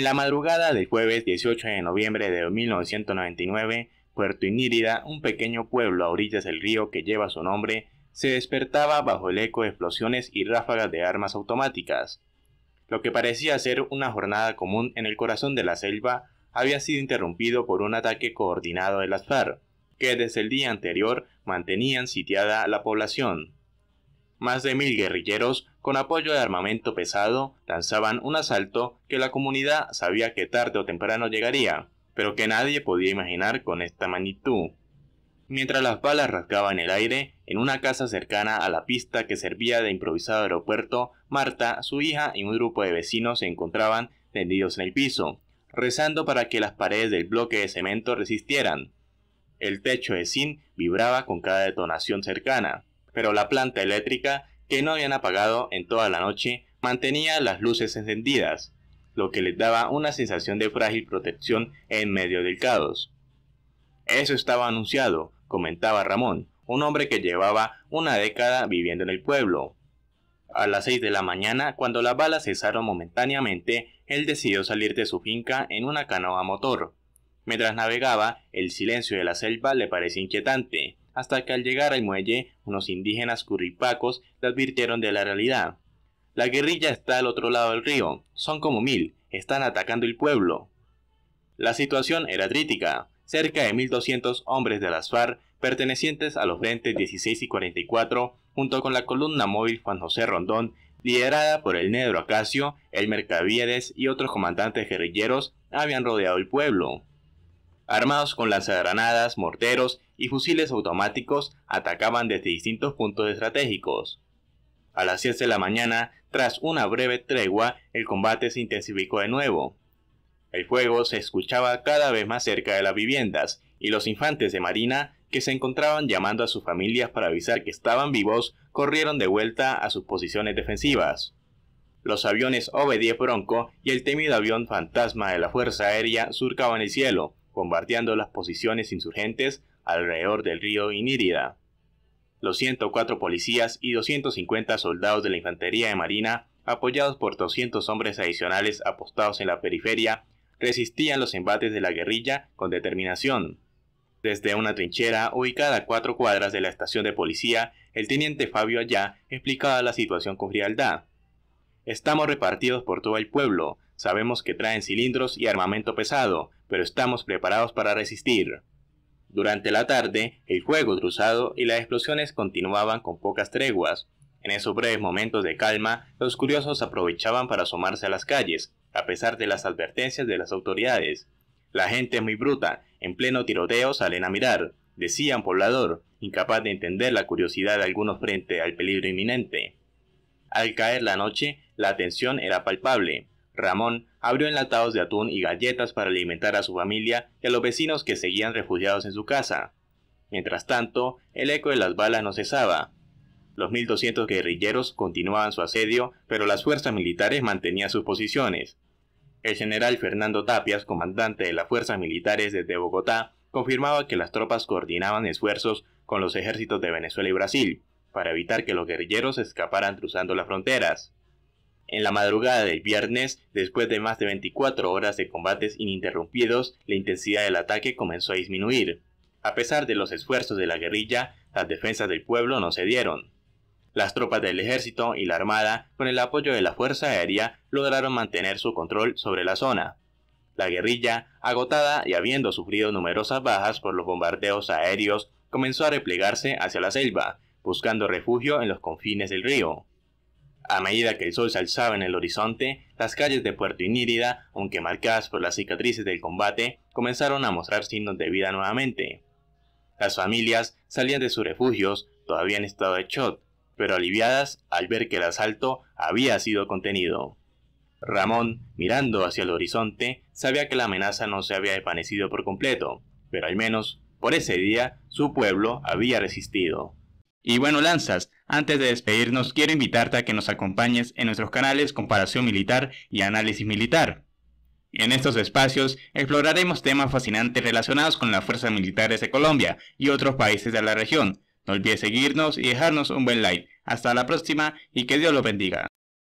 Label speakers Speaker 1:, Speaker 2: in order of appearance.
Speaker 1: En la madrugada del jueves 18 de noviembre de 1999, Puerto Inírida, un pequeño pueblo a orillas del río que lleva su nombre, se despertaba bajo el eco de explosiones y ráfagas de armas automáticas. Lo que parecía ser una jornada común en el corazón de la selva había sido interrumpido por un ataque coordinado de las FARC, que desde el día anterior mantenían sitiada la población. Más de mil guerrilleros con apoyo de armamento pesado, lanzaban un asalto que la comunidad sabía que tarde o temprano llegaría, pero que nadie podía imaginar con esta magnitud. Mientras las balas rasgaban el aire, en una casa cercana a la pista que servía de improvisado aeropuerto, Marta, su hija y un grupo de vecinos se encontraban tendidos en el piso, rezando para que las paredes del bloque de cemento resistieran. El techo de zinc vibraba con cada detonación cercana, pero la planta eléctrica que no habían apagado en toda la noche, mantenía las luces encendidas, lo que les daba una sensación de frágil protección en medio del caos. Eso estaba anunciado, comentaba Ramón, un hombre que llevaba una década viviendo en el pueblo. A las 6 de la mañana, cuando las balas cesaron momentáneamente, él decidió salir de su finca en una canoa motor. Mientras navegaba, el silencio de la selva le parece inquietante hasta que al llegar al muelle, unos indígenas curripacos le advirtieron de la realidad. La guerrilla está al otro lado del río, son como mil, están atacando el pueblo. La situación era crítica. Cerca de 1.200 hombres de las FARC, pertenecientes a los frentes 16 y 44, junto con la columna móvil Juan José Rondón, liderada por el negro Acacio, el Mercaviedes y otros comandantes guerrilleros, habían rodeado el pueblo armados con lanzagranadas, morteros y fusiles automáticos, atacaban desde distintos puntos estratégicos. A las 10 de la mañana, tras una breve tregua, el combate se intensificó de nuevo. El fuego se escuchaba cada vez más cerca de las viviendas, y los infantes de Marina, que se encontraban llamando a sus familias para avisar que estaban vivos, corrieron de vuelta a sus posiciones defensivas. Los aviones OB-10 Bronco y el temido avión fantasma de la Fuerza Aérea surcaban el cielo, bombardeando las posiciones insurgentes alrededor del río Inírida. Los 104 policías y 250 soldados de la Infantería de Marina, apoyados por 200 hombres adicionales apostados en la periferia, resistían los embates de la guerrilla con determinación. Desde una trinchera ubicada a cuatro cuadras de la estación de policía, el teniente Fabio Allá explicaba la situación con frialdad. Estamos repartidos por todo el pueblo, Sabemos que traen cilindros y armamento pesado, pero estamos preparados para resistir. Durante la tarde, el fuego cruzado y las explosiones continuaban con pocas treguas. En esos breves momentos de calma, los curiosos aprovechaban para asomarse a las calles, a pesar de las advertencias de las autoridades. La gente es muy bruta, en pleno tiroteo salen a mirar, decía un poblador, incapaz de entender la curiosidad de algunos frente al peligro inminente. Al caer la noche, la tensión era palpable. Ramón abrió enlatados de atún y galletas para alimentar a su familia y a los vecinos que seguían refugiados en su casa. Mientras tanto, el eco de las balas no cesaba. Los 1.200 guerrilleros continuaban su asedio, pero las fuerzas militares mantenían sus posiciones. El general Fernando Tapias, comandante de las fuerzas militares desde Bogotá, confirmaba que las tropas coordinaban esfuerzos con los ejércitos de Venezuela y Brasil, para evitar que los guerrilleros escaparan cruzando las fronteras. En la madrugada del viernes, después de más de 24 horas de combates ininterrumpidos, la intensidad del ataque comenzó a disminuir. A pesar de los esfuerzos de la guerrilla, las defensas del pueblo no cedieron. Las tropas del ejército y la armada, con el apoyo de la Fuerza Aérea, lograron mantener su control sobre la zona. La guerrilla, agotada y habiendo sufrido numerosas bajas por los bombardeos aéreos, comenzó a replegarse hacia la selva, buscando refugio en los confines del río. A medida que el sol se alzaba en el horizonte, las calles de Puerto Inírida, aunque marcadas por las cicatrices del combate, comenzaron a mostrar signos de vida nuevamente. Las familias salían de sus refugios, todavía en estado de shock, pero aliviadas al ver que el asalto había sido contenido. Ramón, mirando hacia el horizonte, sabía que la amenaza no se había desvanecido por completo, pero al menos por ese día su pueblo había resistido. Y bueno, Lanzas, antes de despedirnos, quiero invitarte a que nos acompañes en nuestros canales Comparación Militar y Análisis Militar. En estos espacios exploraremos temas fascinantes relacionados con las fuerzas militares de Colombia y otros países de la región. No olvides seguirnos y dejarnos un buen like. Hasta la próxima y que Dios los bendiga.